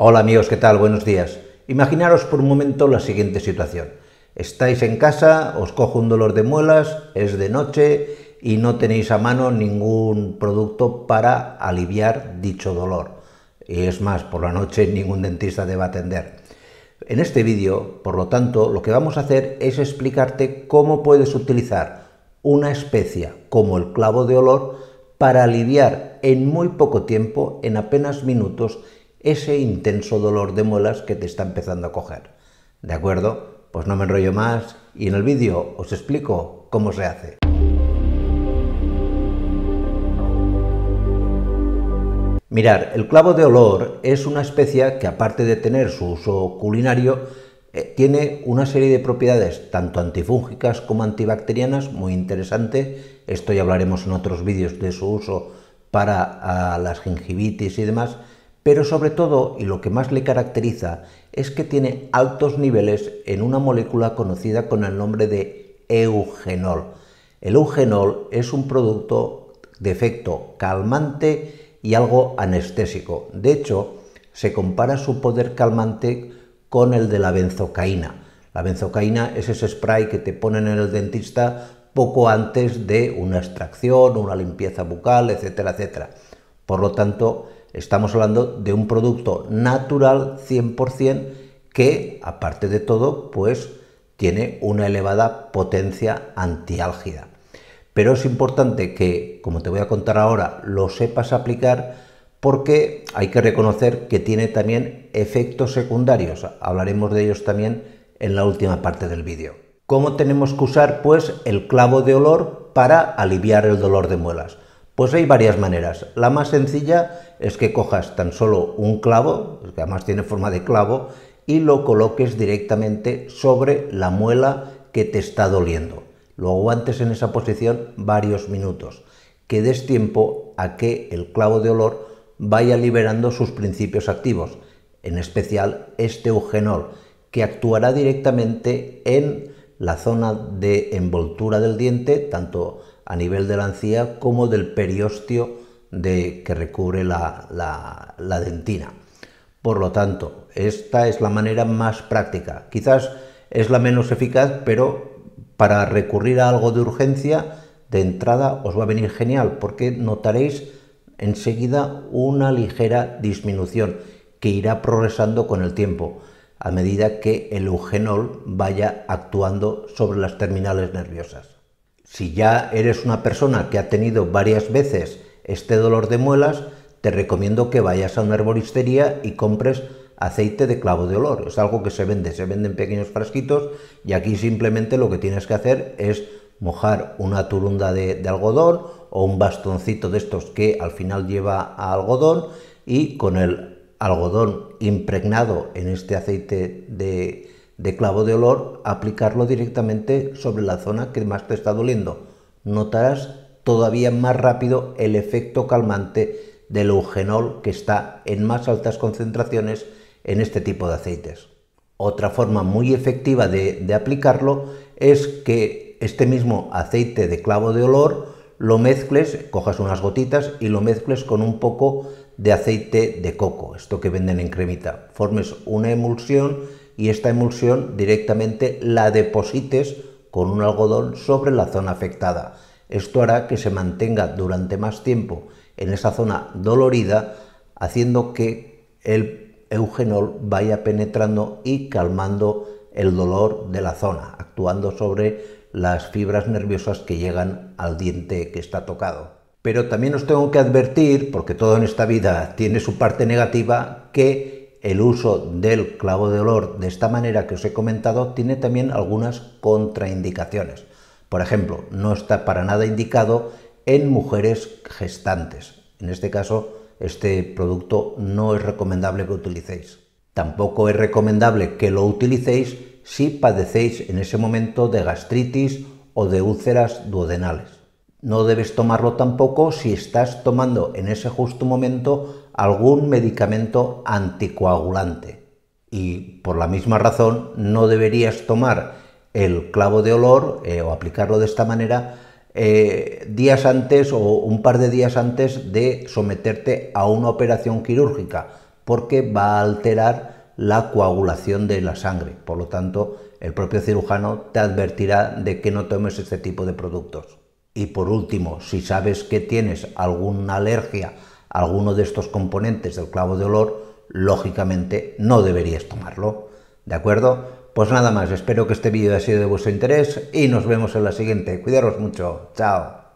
Hola amigos, ¿qué tal? Buenos días. Imaginaros por un momento la siguiente situación. Estáis en casa, os cojo un dolor de muelas, es de noche y no tenéis a mano ningún producto para aliviar dicho dolor. Y es más, por la noche ningún dentista debe atender. En este vídeo, por lo tanto, lo que vamos a hacer es explicarte cómo puedes utilizar una especia como el clavo de olor para aliviar en muy poco tiempo, en apenas minutos, ese intenso dolor de muelas que te está empezando a coger. ¿De acuerdo? Pues no me enrollo más y en el vídeo os explico cómo se hace. Mirar, el clavo de olor es una especia que aparte de tener su uso culinario, eh, tiene una serie de propiedades tanto antifúngicas como antibacterianas muy interesante. Esto ya hablaremos en otros vídeos de su uso para ah, las gingivitis y demás pero sobre todo, y lo que más le caracteriza, es que tiene altos niveles en una molécula conocida con el nombre de eugenol. El eugenol es un producto de efecto calmante y algo anestésico. De hecho, se compara su poder calmante con el de la benzocaína. La benzocaína es ese spray que te ponen en el dentista poco antes de una extracción, una limpieza bucal, etcétera, etcétera. Por lo tanto, Estamos hablando de un producto natural 100% que, aparte de todo, pues tiene una elevada potencia antiálgida. Pero es importante que, como te voy a contar ahora, lo sepas aplicar porque hay que reconocer que tiene también efectos secundarios. Hablaremos de ellos también en la última parte del vídeo. ¿Cómo tenemos que usar pues el clavo de olor para aliviar el dolor de muelas? Pues hay varias maneras. La más sencilla es que cojas tan solo un clavo, que además tiene forma de clavo, y lo coloques directamente sobre la muela que te está doliendo. Lo aguantes en esa posición varios minutos, que des tiempo a que el clavo de olor vaya liberando sus principios activos, en especial este eugenol, que actuará directamente en la zona de envoltura del diente, tanto a nivel de la encía como del periostio de, que recubre la dentina. Por lo tanto, esta es la manera más práctica. Quizás es la menos eficaz, pero para recurrir a algo de urgencia, de entrada os va a venir genial, porque notaréis enseguida una ligera disminución que irá progresando con el tiempo, a medida que el eugenol vaya actuando sobre las terminales nerviosas. Si ya eres una persona que ha tenido varias veces este dolor de muelas, te recomiendo que vayas a una herboristería y compres aceite de clavo de olor. Es algo que se vende, se vende en pequeños frasquitos y aquí simplemente lo que tienes que hacer es mojar una turunda de, de algodón o un bastoncito de estos que al final lleva a algodón y con el algodón impregnado en este aceite de, de clavo de olor, aplicarlo directamente sobre la zona que más te está doliendo. Notarás todavía más rápido el efecto calmante del eugenol que está en más altas concentraciones en este tipo de aceites. Otra forma muy efectiva de, aplicarlo es que este mismo aceite de clavo de olor lo mezcles, cojas unas gotitas y lo mezcles con un poco de aceite de coco, esto que venden en cremita. Formes una emulsión y esta emulsión directamente la deposites con un algodón sobre la zona afectada. Esto hará que se mantenga durante más tiempo en esa zona dolorida, haciendo que el eugenol vaya penetrando y calmando el dolor de la zona, actuando sobre las fibras nerviosas que llegan al diente que está tocado. Pero también os tengo que advertir, porque todo en esta vida tiene su parte negativa, que el uso del clavo de olor de esta manera que os he comentado tiene también algunas contraindicaciones. Por ejemplo, no está para nada indicado en mujeres gestantes. En este caso, este producto no es recomendable que utilicéis. Tampoco es recomendable que lo utilicéis si padecéis en ese momento de gastritis o de úlceras duodenales. No debes tomarlo tampoco si estás tomando en ese justo momento algún medicamento anticoagulante. Y por la misma razón no deberías tomar el clavo de olor eh, o aplicarlo de esta manera eh, días antes o un par de días antes de someterte a una operación quirúrgica, porque va a alterar la coagulación de la sangre. Por lo tanto, el propio cirujano te advertirá de que no tomes este tipo de productos. Y por último, si sabes que tienes alguna alergia alguno de estos componentes del clavo de olor, lógicamente no deberías tomarlo. ¿De acuerdo? Pues nada más, espero que este vídeo haya sido de vuestro interés y nos vemos en la siguiente. Cuidaros mucho, chao.